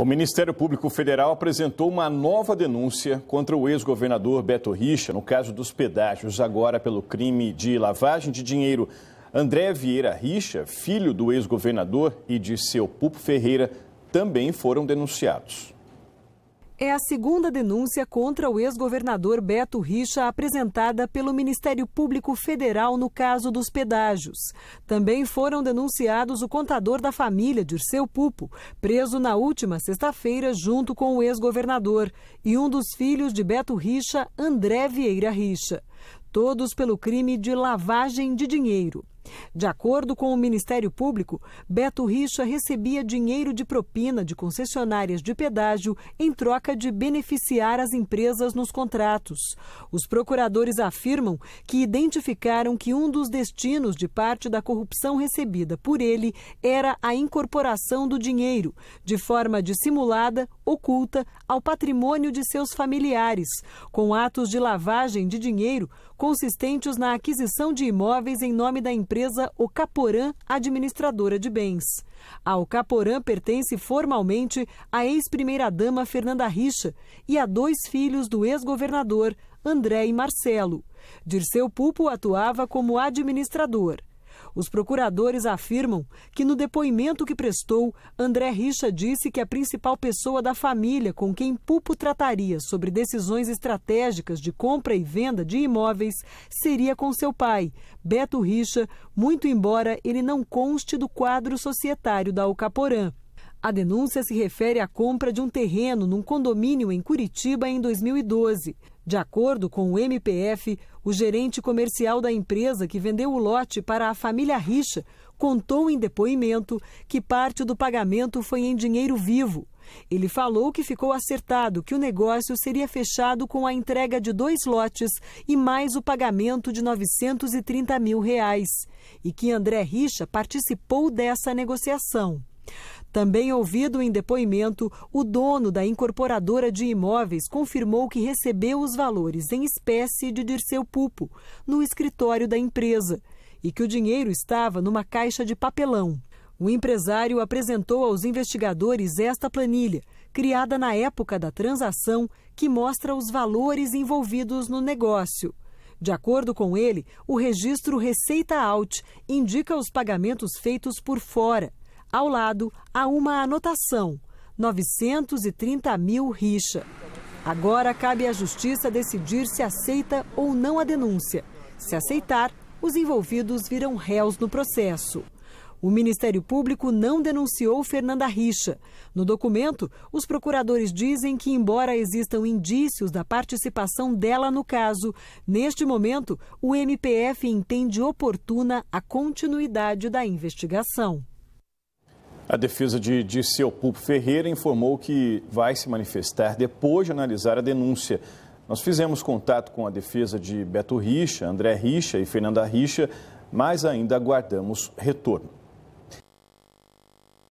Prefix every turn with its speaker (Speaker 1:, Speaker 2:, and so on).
Speaker 1: O Ministério Público Federal apresentou uma nova denúncia contra o ex-governador Beto Richa no caso dos pedágios, agora pelo crime de lavagem de dinheiro. André Vieira Richa, filho do ex-governador, e de seu Pupo Ferreira, também foram denunciados
Speaker 2: é a segunda denúncia contra o ex-governador Beto Richa apresentada pelo Ministério Público Federal no caso dos pedágios. Também foram denunciados o contador da família, Dirceu Pupo, preso na última sexta-feira junto com o ex-governador, e um dos filhos de Beto Richa, André Vieira Richa. Todos pelo crime de lavagem de dinheiro. De acordo com o Ministério Público, Beto Richa recebia dinheiro de propina de concessionárias de pedágio em troca de beneficiar as empresas nos contratos. Os procuradores afirmam que identificaram que um dos destinos de parte da corrupção recebida por ele era a incorporação do dinheiro, de forma dissimulada, oculta, ao patrimônio de seus familiares, com atos de lavagem de dinheiro consistentes na aquisição de imóveis em nome da empresa empresa Ocaporã Administradora de Bens. A Ocaporã pertence formalmente à ex-primeira-dama Fernanda Richa e a dois filhos do ex-governador André e Marcelo. Dirceu Pupo atuava como administrador. Os procuradores afirmam que, no depoimento que prestou, André Richa disse que a principal pessoa da família com quem Pupo trataria sobre decisões estratégicas de compra e venda de imóveis seria com seu pai, Beto Richa, muito embora ele não conste do quadro societário da Ocaporã. A denúncia se refere à compra de um terreno num condomínio em Curitiba em 2012. De acordo com o MPF, o gerente comercial da empresa que vendeu o lote para a família Richa contou em depoimento que parte do pagamento foi em dinheiro vivo. Ele falou que ficou acertado que o negócio seria fechado com a entrega de dois lotes e mais o pagamento de 930 mil reais. E que André Richa participou dessa negociação. Também ouvido em depoimento, o dono da incorporadora de imóveis confirmou que recebeu os valores em espécie de Dirceu Pupo no escritório da empresa e que o dinheiro estava numa caixa de papelão. O empresário apresentou aos investigadores esta planilha, criada na época da transação, que mostra os valores envolvidos no negócio. De acordo com ele, o registro Receita Alt indica os pagamentos feitos por fora ao lado, há uma anotação: 930 mil rixa. Agora cabe à justiça decidir se aceita ou não a denúncia. Se aceitar, os envolvidos virão réus no processo. O Ministério Público não denunciou Fernanda Richa. No documento, os procuradores dizem que, embora existam indícios da participação dela no caso, neste momento, o MPF entende oportuna a continuidade da investigação.
Speaker 1: A defesa de, Dirceu Pupo Ferreira informou que vai se manifestar depois de analisar a denúncia. Nós fizemos contato com a defesa de Beto Richa, André Richa e Fernanda Richa, mas ainda aguardamos retorno.